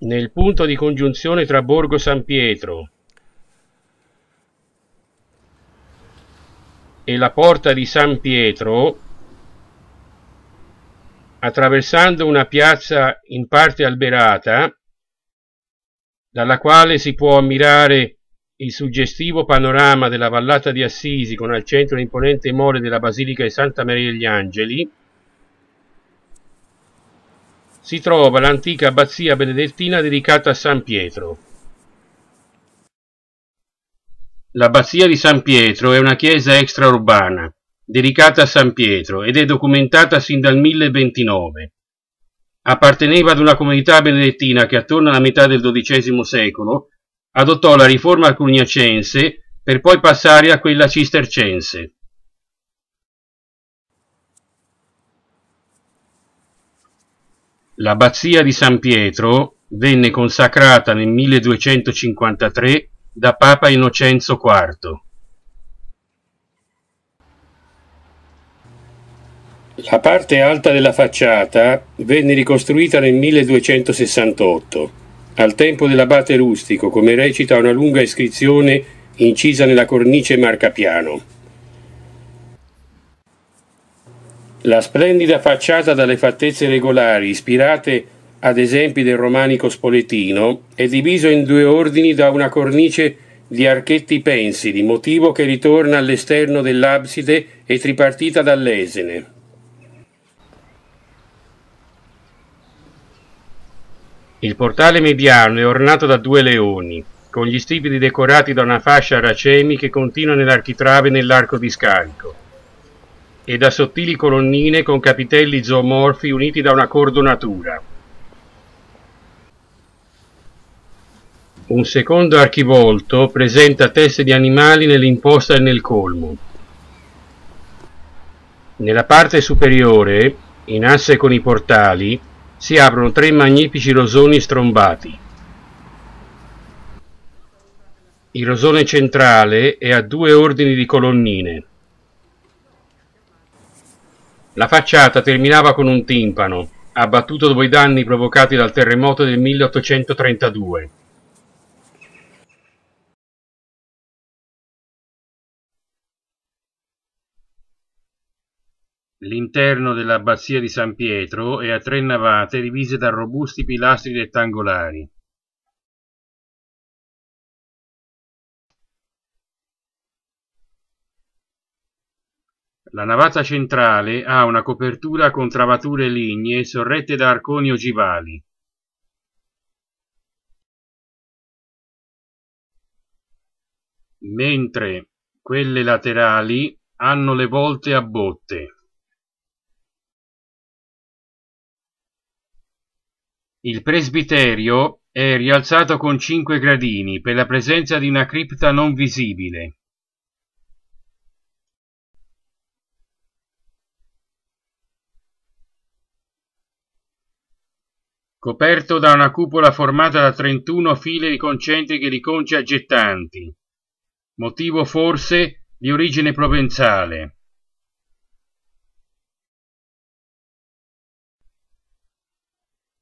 nel punto di congiunzione tra Borgo San Pietro e la porta di San Pietro, attraversando una piazza in parte alberata, dalla quale si può ammirare il suggestivo panorama della vallata di Assisi con al centro l'imponente mole della Basilica di Santa Maria degli Angeli, si trova l'antica abbazia benedettina dedicata a San Pietro. L'abbazia di San Pietro è una chiesa extraurbana, dedicata a San Pietro ed è documentata sin dal 1029. Apparteneva ad una comunità benedettina che attorno alla metà del XII secolo adottò la riforma alcuniacense per poi passare a quella cistercense. L'abbazia di San Pietro venne consacrata nel 1253 da papa Innocenzo IV. La parte alta della facciata venne ricostruita nel 1268, al tempo dell'abate rustico, come recita una lunga iscrizione incisa nella cornice marcapiano. La splendida facciata dalle fattezze regolari, ispirate ad esempi del romanico spoletino, è divisa in due ordini da una cornice di archetti pensili, motivo che ritorna all'esterno dell'abside e tripartita dall'esene. Il portale mediano è ornato da due leoni, con gli stipiti decorati da una fascia a racemi che continua nell'architrave nell'arco di scarico e da sottili colonnine con capitelli zoomorfi uniti da una cordonatura. Un secondo archivolto presenta teste di animali nell'imposta e nel colmo. Nella parte superiore, in asse con i portali, si aprono tre magnifici rosoni strombati. Il rosone centrale è a due ordini di colonnine. La facciata terminava con un timpano, abbattuto dopo i danni provocati dal terremoto del 1832. L'interno dell'abbazia di San Pietro è a tre navate divise da robusti pilastri rettangolari. La navata centrale ha una copertura con travature lignee sorrette da arconi ogivali. Mentre quelle laterali hanno le volte a botte. Il presbiterio è rialzato con 5 gradini per la presenza di una cripta non visibile. Coperto da una cupola formata da 31 file concentriche di conci aggettanti, motivo forse di origine provenzale.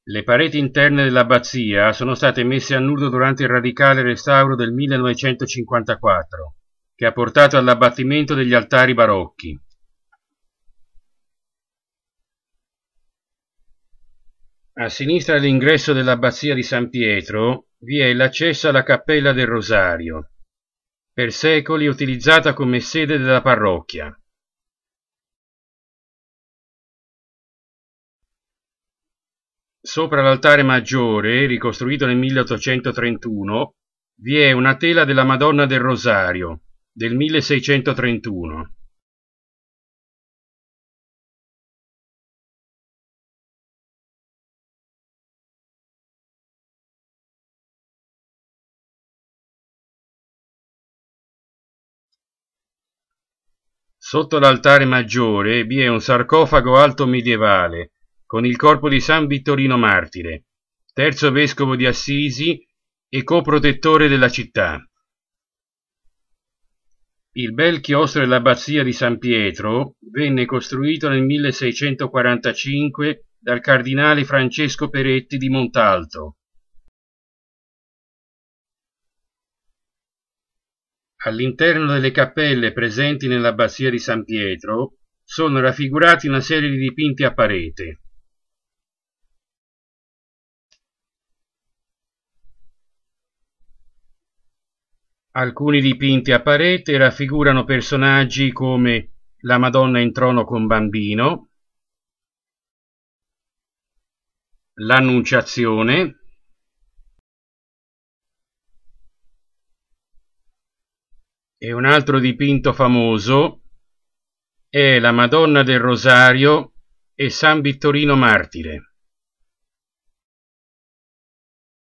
Le pareti interne dell'abbazia sono state messe a nudo durante il radicale restauro del 1954, che ha portato all'abbattimento degli altari barocchi. A sinistra dell'ingresso dell'abbazia di San Pietro vi è l'accesso alla cappella del Rosario, per secoli utilizzata come sede della parrocchia. Sopra l'altare maggiore, ricostruito nel 1831, vi è una tela della Madonna del Rosario del 1631. Sotto l'altare maggiore vi è un sarcofago alto medievale con il corpo di San Vittorino Martire, terzo vescovo di Assisi e coprotettore della città. Il bel chiostro dell'abbazia di San Pietro venne costruito nel 1645 dal cardinale Francesco Peretti di Montalto All'interno delle cappelle presenti nell'abbazia di San Pietro sono raffigurati una serie di dipinti a parete. Alcuni dipinti a parete raffigurano personaggi come la Madonna in trono con bambino, l'Annunciazione, E un altro dipinto famoso è la Madonna del Rosario e San Vittorino Martire.